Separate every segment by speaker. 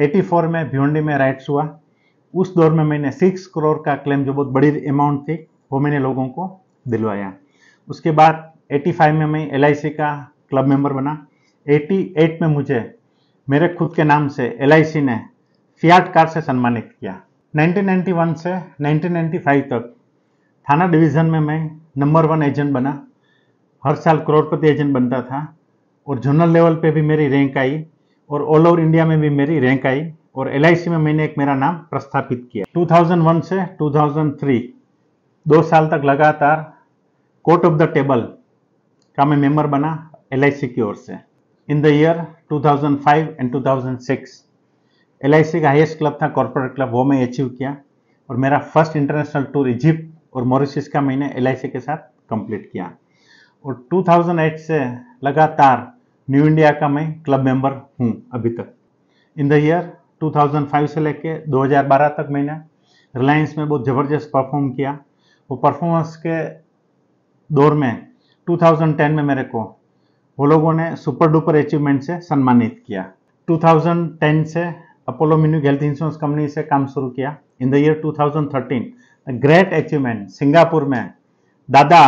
Speaker 1: 84 में भिवंडी में राइट्स हुआ उस दौर में मैंने सिक्स करोड़ का क्लेम जो बहुत बड़ी अमाउंट थी वो मैंने लोगों को दिलवाया उसके बाद 85 में मैं एल का क्लब मेंबर बना 88 में मुझे मेरे खुद के नाम से एल ने फियाट कार से सम्मानित किया 1991 से 1995 तक थाना डिवीज़न में मैं नंबर वन एजेंट बना हर साल करोड़पति एजेंट बनता था और जनरल लेवल पे भी मेरी रैंक आई और ऑल ओवर इंडिया में भी मेरी रैंक आई और एल में मैंने एक मेरा नाम प्रस्थापित किया 2001 से 2003 दो साल तक लगातार कोर्ट ऑफ द टेबल का मैं मेंबर बना एल की ओर से in the year 2005 and 2006 L का हाईएस्ट क्लब था कॉरपोरेट क्लब वो मैं अचीव किया और मेरा फर्स्ट इंटरनेशनल टूर इजिप्ट और मॉरिशस का मैंने एल के साथ कंप्लीट किया और 2008 से लगातार न्यू इंडिया का मैं क्लब मेंबर हूँ अभी तक इन द ईयर 2005 से लेके 2012 तक मैंने रिलायंस में बहुत ज़बरदस्त परफॉर्म किया वो परफॉर्मेंस के दौर में 2010 में मेरे को वो लोगों ने सुपर डुपर अचीवमेंट से सम्मानित किया 2010 से Apollo Munich health insurance company से काम शुरू किया in the year 2013 great achievement Singapore में दादा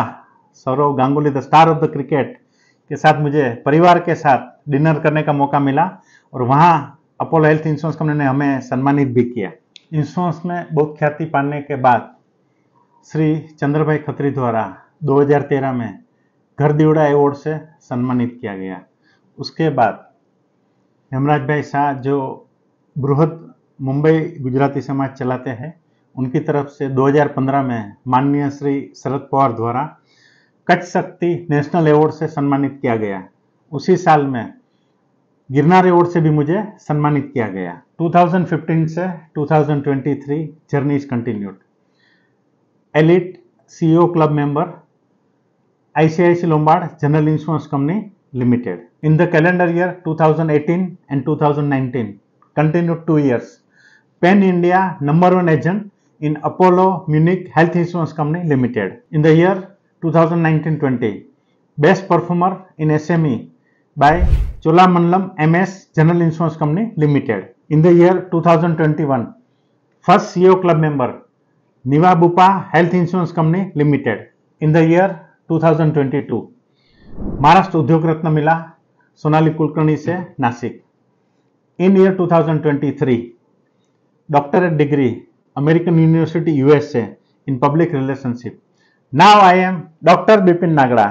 Speaker 1: Sourav Ganguly the star of the cricket के साथ मुझे परिवार के साथ डिनर करने का मौका मिला और वहाँ अपोलो हेल्थ इंश्योरेंस कंपनी ने हमें सम्मानित भी किया इंश्योरेंस में बहुत ख्याति पाने के बाद श्री चंद्र भाई खत्री द्वारा 2013 में घर दिवड़ा अवार्ड से सम्मानित किया गया उसके बाद हेमराज भाई शाह जो बृहद मुंबई गुजराती समाज चलाते हैं उनकी तरफ से 2015 में माननीय श्री शरद पवार द्वारा कच शक्ति नेशनल अवार्ड से सम्मानित किया गया उसी साल में गिरनार एवॉर्ड से भी मुझे सम्मानित किया गया 2015 से 2023 journey is continued elite CEO club member ICICI Lombard general insurance company limited in the calendar year 2018 and 2019 continued two years pan India number one agent in Apollo Munich health insurance company limited in the year 2019 2019-20. Best Performer in SME by Cholamandalam MS General Insurance Company Limited. In the year 2021, first CEO club member Niva Bupa Health Insurance Company Limited. In the year 2022, Maharashtra Udyog Ratna मिला सोनाली कुलकर्णी से Nashik in year 2023 doctorate degree American university US से in public relationship Now I am Dr. Bipin Nagda